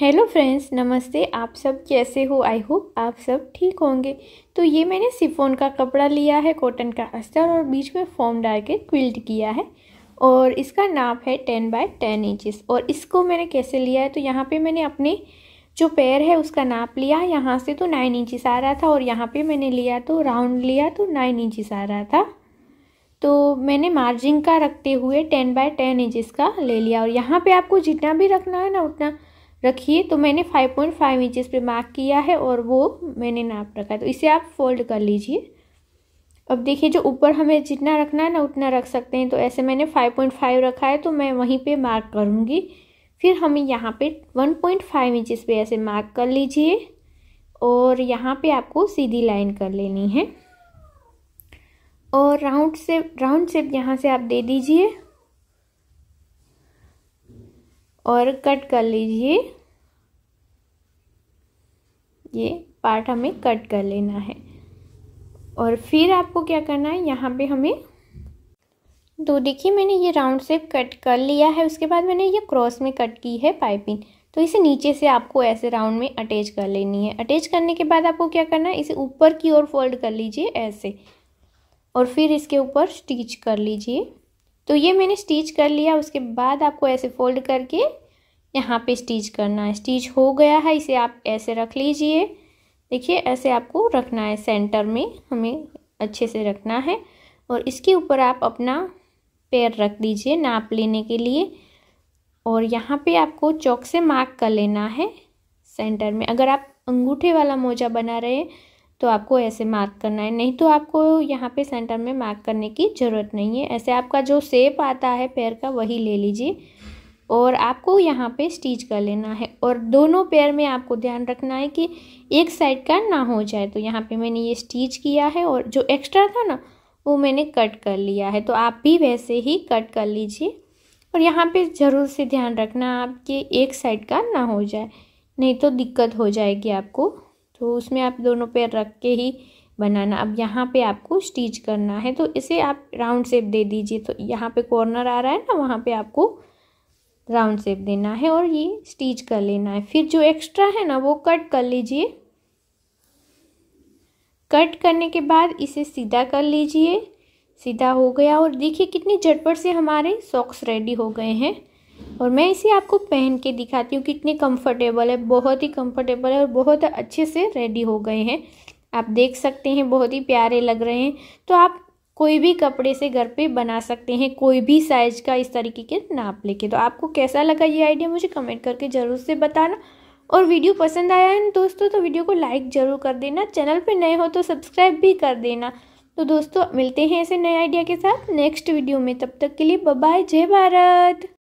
hello friends नमस्ते आप सब कैसे हो आई होप आप सब ठीक होंगे तो ये मैंने सिफोन का कपड़ा लिया है कॉटन का अस्तर और बीच में फॉर्म डाल के क्विल्ट किया है और इसका नाप है टेन बाय टेन इंचेस और इसको मैंने कैसे लिया है तो यहाँ पे मैंने अपने जो पैर है उसका नाप लिया यहाँ से तो नाइन इंचिस आ रहा था और यहाँ पर मैंने लिया तो राउंड लिया तो नाइन इंचिस आ रहा था तो मैंने मार्जिन का रखते हुए टेन बाय टेन इंचिस का ले लिया और यहाँ पर आपको जितना भी रखना है ना उतना रखिए तो मैंने 5.5 पॉइंट इंचज़ पर मार्क किया है और वो मैंने नाप रखा है तो इसे आप फोल्ड कर लीजिए अब देखिए जो ऊपर हमें जितना रखना है ना उतना रख सकते हैं तो ऐसे मैंने 5.5 रखा है तो मैं वहीं पे मार्क करूँगी फिर हमें यहाँ पे 1.5 पॉइंट इंचज़ पे ऐसे मार्क कर लीजिए और यहाँ पर आपको सीधी लाइन कर लेनी है और राउंड से राउंड शेप यहाँ से आप दे दीजिए और कट कर लीजिए ये पार्ट हमें कट कर लेना है और फिर आपको क्या करना है यहाँ पे हमें तो देखिए मैंने ये राउंड सेप कट कर लिया है उसके बाद मैंने ये क्रॉस में कट की है पाइपिंग तो इसे नीचे से आपको ऐसे राउंड में अटैच कर लेनी है अटैच करने के बाद आपको क्या करना है इसे ऊपर की ओर फोल्ड कर लीजिए ऐसे और फिर इसके ऊपर स्टिच कर लीजिए तो ये मैंने स्टिच कर लिया उसके बाद आपको ऐसे फोल्ड करके यहाँ पे स्टिच करना है स्टिच हो गया है इसे आप ऐसे रख लीजिए देखिए ऐसे आपको रखना है सेंटर में हमें अच्छे से रखना है और इसके ऊपर आप अपना पैर रख दीजिए नाप लेने के लिए और यहाँ पे आपको चौक से मार्क कर लेना है सेंटर में अगर आप अंगूठे वाला मोजा बना रहे हैं तो आपको ऐसे मार्क करना है नहीं तो आपको यहाँ पे सेंटर में मार्क करने की ज़रूरत नहीं है ऐसे आपका जो सेप आता है पैर का वही ले लीजिए और आपको यहाँ पे स्टिच कर लेना है और दोनों पेयर में आपको ध्यान रखना है कि एक साइड का ना हो जाए तो यहाँ पे मैंने ये स्टिच किया है और जो एक्स्ट्रा था ना वो मैंने कट कर लिया है तो आप भी वैसे ही कट कर लीजिए और यहाँ पे ज़रूर से ध्यान रखना आपके एक साइड का ना हो जाए नहीं तो दिक्कत हो जाएगी आपको तो उसमें आप दोनों पैर रख के ही बनाना अब यहाँ पे आपको स्टिच करना है तो इसे आप राउंड शेप दे दीजिए तो यहाँ पे कॉर्नर आ रहा है ना वहाँ पे आपको राउंड शेप देना है और ये स्टिच कर लेना है फिर जो एक्स्ट्रा है ना वो कट कर लीजिए कट करने के बाद इसे सीधा कर लीजिए सीधा हो गया और देखिए कितनी झटपट से हमारे सॉक्स रेडी हो गए हैं और मैं इसे आपको पहन के दिखाती हूँ कितने कंफर्टेबल है बहुत ही कंफर्टेबल है और बहुत अच्छे से रेडी हो गए हैं आप देख सकते हैं बहुत ही प्यारे लग रहे हैं तो आप कोई भी कपड़े से घर पे बना सकते हैं कोई भी साइज का इस तरीके के नाप लेके तो आपको कैसा लगा ये आइडिया मुझे कमेंट करके ज़रूर से बताना और वीडियो पसंद आया है दोस्तों तो वीडियो को लाइक ज़रूर कर देना चैनल पे नए हो तो सब्सक्राइब भी कर देना तो दोस्तों मिलते हैं ऐसे नए आइडिया के साथ नेक्स्ट वीडियो में तब तक के लिए बाय जय भारत